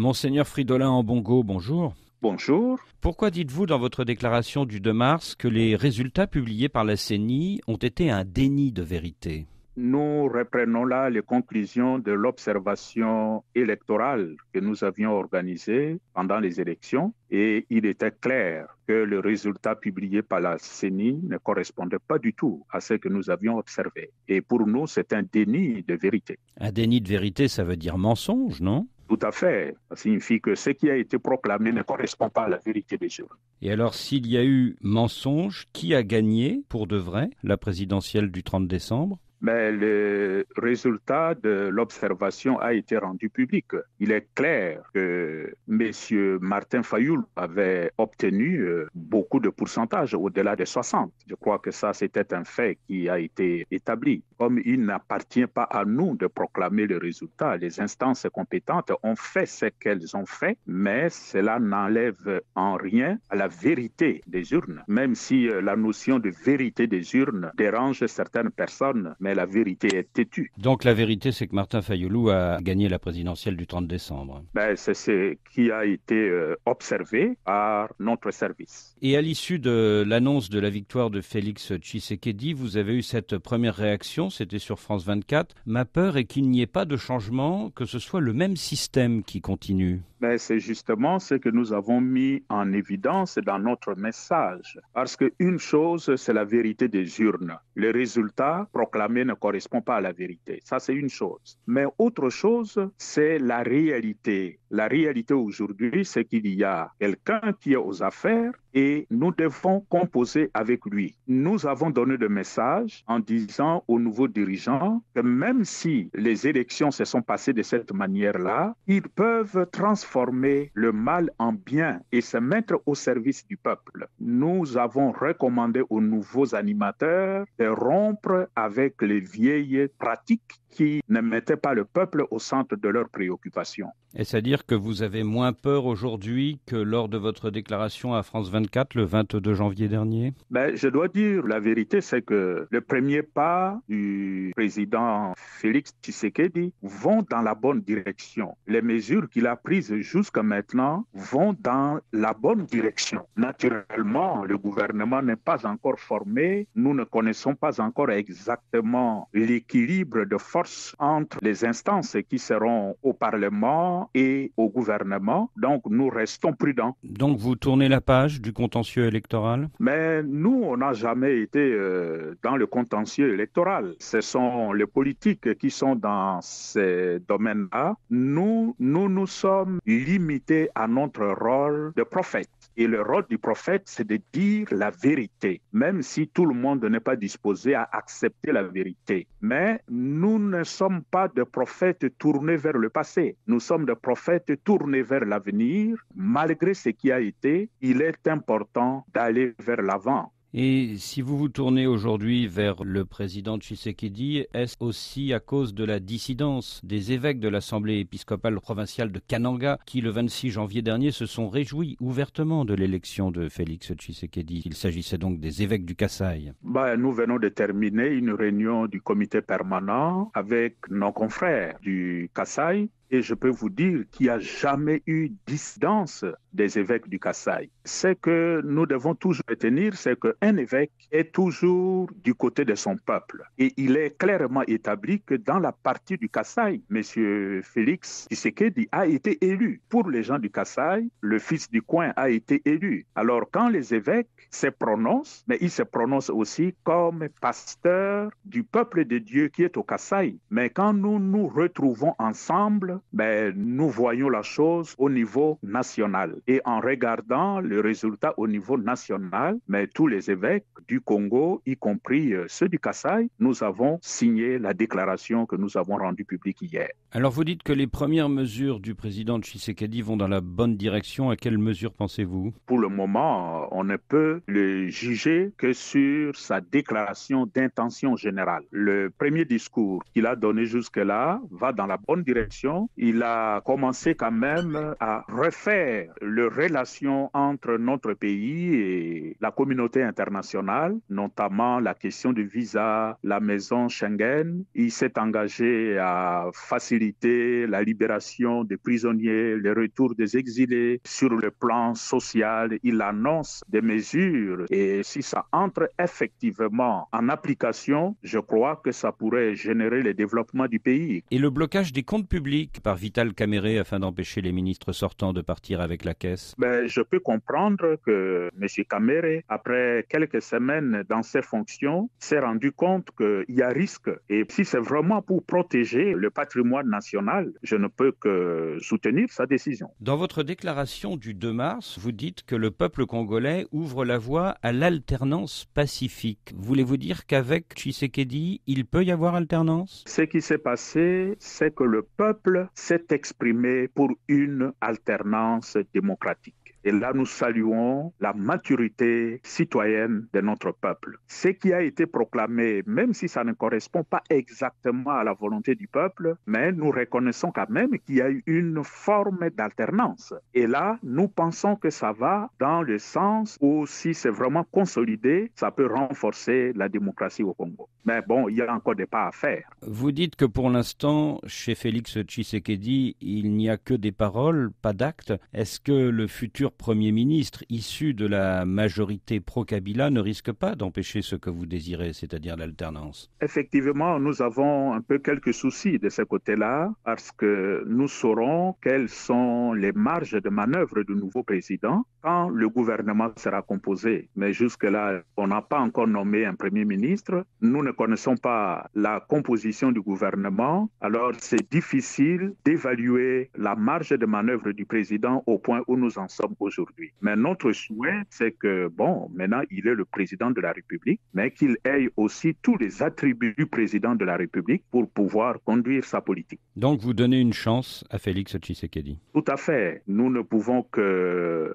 Monseigneur Fridolin Ambongo, bonjour. Bonjour. Pourquoi dites-vous dans votre déclaration du 2 mars que les résultats publiés par la CENI ont été un déni de vérité Nous reprenons là les conclusions de l'observation électorale que nous avions organisée pendant les élections et il était clair que le résultat publié par la CENI ne correspondait pas du tout à ce que nous avions observé. Et pour nous, c'est un déni de vérité. Un déni de vérité, ça veut dire mensonge, non tout à fait. Ça signifie que ce qui a été proclamé ne correspond pas à la vérité des choses. Et alors, s'il y a eu mensonge, qui a gagné, pour de vrai, la présidentielle du 30 décembre mais le résultat de l'observation a été rendu public. Il est clair que M. Martin Fayoul avait obtenu euh, beaucoup de pourcentages au-delà de 60. Je crois que ça, c'était un fait qui a été établi. Comme il n'appartient pas à nous de proclamer le résultat, les instances compétentes ont fait ce qu'elles ont fait, mais cela n'enlève en rien à la vérité des urnes, même si euh, la notion de vérité des urnes dérange certaines personnes mais la vérité est têtue. Donc la vérité, c'est que Martin Fayoulou a gagné la présidentielle du 30 décembre. Ben, c'est ce qui a été euh, observé par notre service. Et à l'issue de l'annonce de la victoire de Félix Tshisekedi, vous avez eu cette première réaction, c'était sur France 24. Ma peur est qu'il n'y ait pas de changement, que ce soit le même système qui continue. Mais C'est justement ce que nous avons mis en évidence dans notre message. Parce qu'une chose, c'est la vérité des urnes. Le résultat proclamé ne correspond pas à la vérité. Ça, c'est une chose. Mais autre chose, c'est la réalité la réalité aujourd'hui, c'est qu'il y a quelqu'un qui est aux affaires et nous devons composer avec lui. Nous avons donné le message en disant aux nouveaux dirigeants que même si les élections se sont passées de cette manière-là, ils peuvent transformer le mal en bien et se mettre au service du peuple. Nous avons recommandé aux nouveaux animateurs de rompre avec les vieilles pratiques qui ne mettaient pas le peuple au centre de leurs préoccupations. Et c'est-à-dire que vous avez moins peur aujourd'hui que lors de votre déclaration à France 24 le 22 janvier dernier ben, Je dois dire, la vérité, c'est que le premier pas du président Félix Tshisekedi vont dans la bonne direction. Les mesures qu'il a prises jusqu'à maintenant vont dans la bonne direction. Naturellement, le gouvernement n'est pas encore formé. Nous ne connaissons pas encore exactement l'équilibre de force entre les instances qui seront au Parlement et au gouvernement. Donc nous restons prudents. Donc vous tournez la page du contentieux électoral Mais nous, on n'a jamais été euh, dans le contentieux électoral. Ce sont les politiques qui sont dans ces domaines-là. Nous, nous nous sommes limités à notre rôle de prophète. Et le rôle du prophète, c'est de dire la vérité, même si tout le monde n'est pas disposé à accepter la vérité. Mais nous nous ne sommes pas des prophètes tournés vers le passé, nous sommes des prophètes tournés vers l'avenir. Malgré ce qui a été, il est important d'aller vers l'avant. Et si vous vous tournez aujourd'hui vers le président Tshisekedi, est-ce aussi à cause de la dissidence des évêques de l'Assemblée épiscopale provinciale de Kananga qui, le 26 janvier dernier, se sont réjouis ouvertement de l'élection de Félix Tshisekedi Il s'agissait donc des évêques du Kassai. Bah, nous venons de terminer une réunion du comité permanent avec nos confrères du Kassai et je peux vous dire qu'il n'y a jamais eu dissidence des évêques du Kassai. Ce que nous devons toujours retenir, c'est qu'un évêque est toujours du côté de son peuple. Et il est clairement établi que dans la partie du Kassai, M. Félix Tshisekedi a été élu. Pour les gens du Kassai, le fils du coin a été élu. Alors quand les évêques se prononcent, mais ils se prononcent aussi comme pasteurs du peuple de Dieu qui est au Kassai. Mais quand nous nous retrouvons ensemble, ben, nous voyons la chose au niveau national. Et en regardant le résultat au niveau national, mais tous les évêques du Congo, y compris euh, ceux du Kassai, nous avons signé la déclaration que nous avons rendue publique hier. Alors vous dites que les premières mesures du président Tshisekedi vont dans la bonne direction. À quelles mesures pensez-vous Pour le moment, on ne peut le juger que sur sa déclaration d'intention générale. Le premier discours qu'il a donné jusque-là va dans la bonne direction il a commencé quand même à refaire les relations entre notre pays et la communauté internationale, notamment la question du visa, la maison Schengen. Il s'est engagé à faciliter la libération des prisonniers, le retour des exilés. Sur le plan social, il annonce des mesures et si ça entre effectivement en application, je crois que ça pourrait générer le développement du pays. Et le blocage des comptes publics par Vital Caméré afin d'empêcher les ministres sortants de partir avec la caisse ben, Je peux comprendre que M. Caméré, après quelques semaines dans ses fonctions, s'est rendu compte qu'il y a risque. Et si c'est vraiment pour protéger le patrimoine national, je ne peux que soutenir sa décision. Dans votre déclaration du 2 mars, vous dites que le peuple congolais ouvre la voie à l'alternance pacifique. Voulez-vous dire qu'avec Tshisekedi, il peut y avoir alternance Ce qui s'est passé, c'est que le peuple s'est exprimé pour une alternance démocratique. Et là, nous saluons la maturité citoyenne de notre peuple. Ce qui a été proclamé, même si ça ne correspond pas exactement à la volonté du peuple, mais nous reconnaissons quand même qu'il y a eu une forme d'alternance. Et là, nous pensons que ça va dans le sens où si c'est vraiment consolidé, ça peut renforcer la démocratie au Congo. Mais bon, il y a encore des pas à faire. Vous dites que pour l'instant, chez Félix Tshisekedi, il n'y a que des paroles, pas d'actes. Est-ce que le futur Premier ministre issu de la majorité pro-Kabila ne risque pas d'empêcher ce que vous désirez, c'est-à-dire l'alternance Effectivement, nous avons un peu quelques soucis de ce côté-là, parce que nous saurons quelles sont les marges de manœuvre du nouveau président quand le gouvernement sera composé. Mais jusque-là, on n'a pas encore nommé un Premier ministre. Nous ne connaissons pas la composition du gouvernement. Alors, c'est difficile d'évaluer la marge de manœuvre du président au point où nous en sommes aujourd'hui. Mais notre souhait, c'est que, bon, maintenant, il est le président de la République, mais qu'il ait aussi tous les attributs du président de la République pour pouvoir conduire sa politique. Donc, vous donnez une chance à Félix Tshisekedi. Tout à fait. Nous ne pouvons que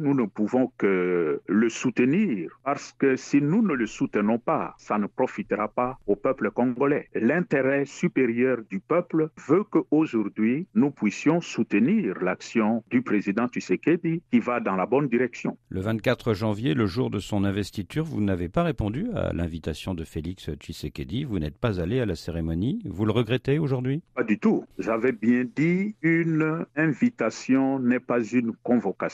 nous ne pouvons que le soutenir, parce que si nous ne le soutenons pas, ça ne profitera pas au peuple congolais. L'intérêt supérieur du peuple veut qu'aujourd'hui, nous puissions soutenir l'action du président Tshisekedi qui va dans la bonne direction. Le 24 janvier, le jour de son investiture, vous n'avez pas répondu à l'invitation de Félix Tshisekedi, vous n'êtes pas allé à la cérémonie, vous le regrettez aujourd'hui Pas du tout. J'avais bien dit, une invitation n'est pas une convocation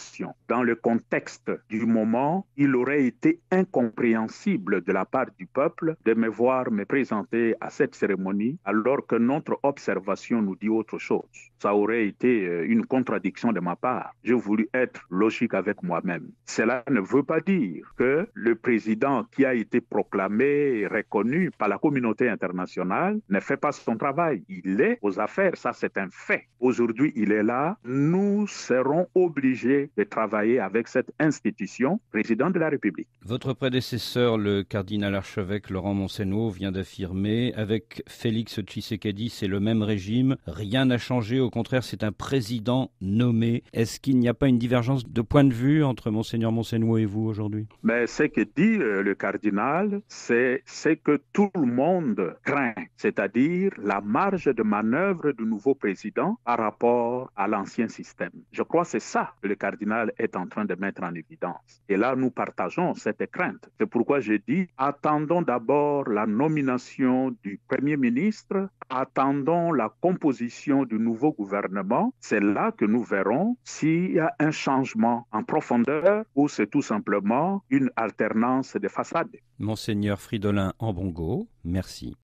dans le contexte du moment, il aurait été incompréhensible de la part du peuple de me voir me présenter à cette cérémonie alors que notre observation nous dit autre chose. Ça aurait été euh, une contradiction de ma part. J'ai voulu être logique avec moi-même. Cela ne veut pas dire que le président qui a été proclamé, et reconnu par la communauté internationale, ne fait pas son travail. Il est aux affaires, ça c'est un fait. Aujourd'hui, il est là. Nous serons obligés de travailler avec cette institution, président de la République. Votre prédécesseur, le cardinal archevêque Laurent Monseno, vient d'affirmer avec Félix Tshisekedi, c'est le même régime, rien n'a changé, au contraire, c'est un président nommé. Est-ce qu'il n'y a pas une divergence de point de vue entre Monseigneur Monseno et vous aujourd'hui Mais ce que dit euh, le cardinal, c'est ce que tout le monde craint, c'est-à-dire la marge de manœuvre du nouveau président par rapport à l'ancien système. Je crois que c'est ça le cardinal est en train de mettre en évidence. Et là, nous partageons cette crainte. C'est pourquoi j'ai dit, attendons d'abord la nomination du Premier ministre, attendons la composition du nouveau gouvernement. C'est là que nous verrons s'il y a un changement en profondeur ou c'est tout simplement une alternance de façade. Monseigneur Fridolin Ambongo, merci.